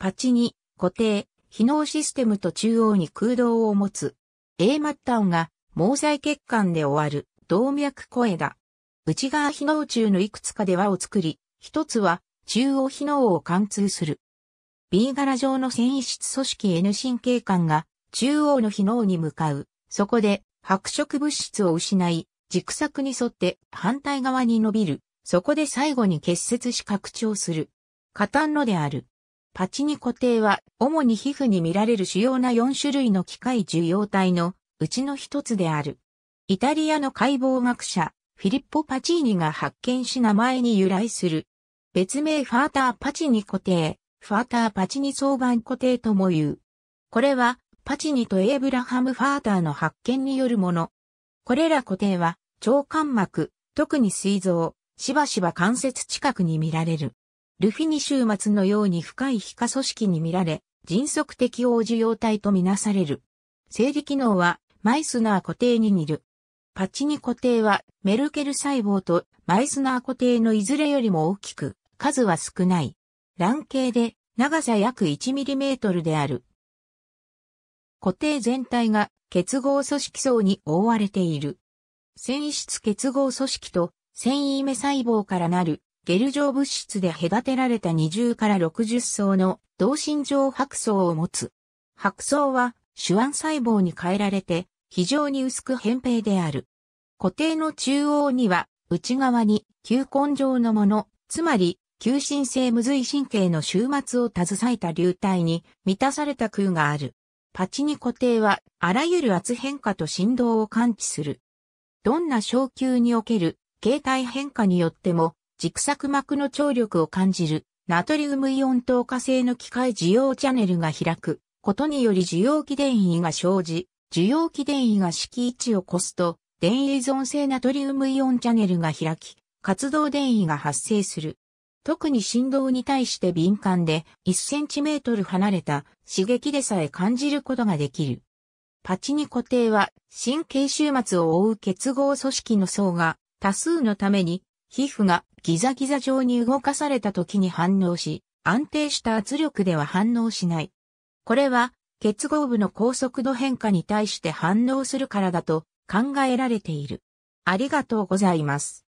パチに固定、非能システムと中央に空洞を持つ。A 末端が毛細血管で終わる動脈声だ。内側非能中のいくつかで輪を作り、一つは中央非能を貫通する。B 柄状の繊維質組織 N 神経管が中央の非能に向かう。そこで白色物質を失い、軸索に沿って反対側に伸びる。そこで最後に結節し拡張する。下端のである。パチニ固定は主に皮膚に見られる主要な4種類の機械受容体のうちの一つである。イタリアの解剖学者、フィリッポ・パチーニが発見し名前に由来する。別名ファーター・パチニ固定、ファーター・パチニ相番固定とも言う。これは、パチニとエイブラハム・ファーターの発見によるもの。これら固定は、腸間膜、特に膵臓、しばしば関節近くに見られる。ルフィに週末のように深い皮下組織に見られ、迅速適応受容体とみなされる。生理機能は、マイスナー固定に似る。パチニ固定は、メルケル細胞とマイスナー固定のいずれよりも大きく、数は少ない。卵形で、長さ約 1mm である。固定全体が結合組織層に覆われている。繊維質結合組織と繊維目細胞からなるゲル状物質で隔てられた20から60層の同心状白層を持つ。白層は手腕細胞に変えられて非常に薄く扁平である。固定の中央には内側に球根状のもの、つまり球心性無髄神経の終末を携えた流体に満たされた空がある。パチニ固定はあらゆる圧変化と振動を感知する。どんな小球における形態変化によっても軸索膜の張力を感じる、ナトリウムイオン透過性の機械受容チャネルが開く、ことにより受容器電位が生じ、受容器電位が式位置を越すと、電位依存性ナトリウムイオンチャネルが開き、活動電位が発生する。特に振動に対して敏感で1センチメートル離れた刺激でさえ感じることができる。パチニ固定は神経終末を覆う結合組織の層が多数のために皮膚がギザギザ状に動かされた時に反応し、安定した圧力では反応しない。これは結合部の高速度変化に対して反応するからだと考えられている。ありがとうございます。